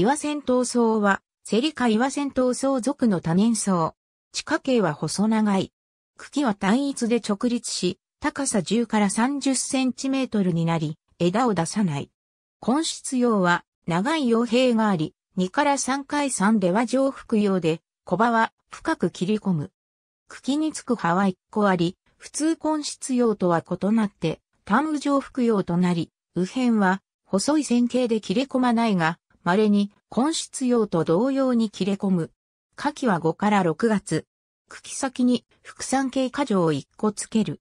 岩仙闘争は、セリカ岩仙闘争属の多年草。地下茎は細長い。茎は単一で直立し、高さ10から30センチメートルになり、枝を出さない。根室葉は、長い葉柄があり、2から3回3では上腹葉で、小葉は深く切り込む。茎につく葉は1個あり、普通根室葉とは異なって、単羽上腹葉となり、右辺は細い線形で切れ込まないが、稀に根室用と同様に切れ込む。夏季は5から6月。茎先に副産系果条を1個つける。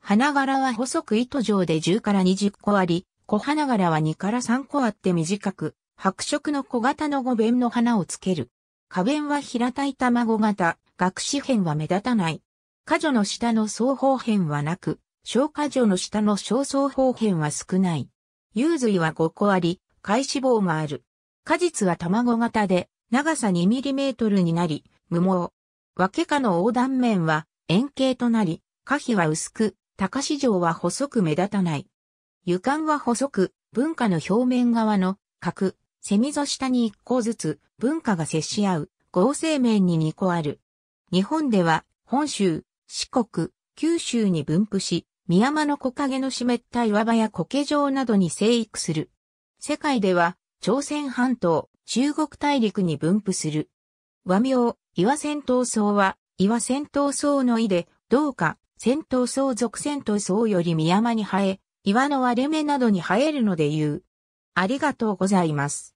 花柄は細く糸状で10から20個あり、小花柄は2から3個あって短く、白色の小型の五弁の花をつける。花弁は平たい卵型、学士編は目立たない。果女の下の双方編はなく、小果女の下の小双方編は少ない。幽髄は5個あり、開脂肪がある。果実は卵型で、長さ 2mm になり、無毛。分け下の横断面は円形となり、花皮は薄く、高市場は細く目立たない。湯管は細く、文化の表面側の角、セミ下に1個ずつ文化が接し合う合成面に2個ある。日本では本州、四国、九州に分布し、宮間の木陰の湿った岩場や苔状などに生育する。世界では朝鮮半島、中国大陸に分布する。和名、岩戦闘層は、岩戦闘層の意で、どうか、戦闘層属戦闘層より宮間に生え、岩の割れ目などに生えるので言う。ありがとうございます。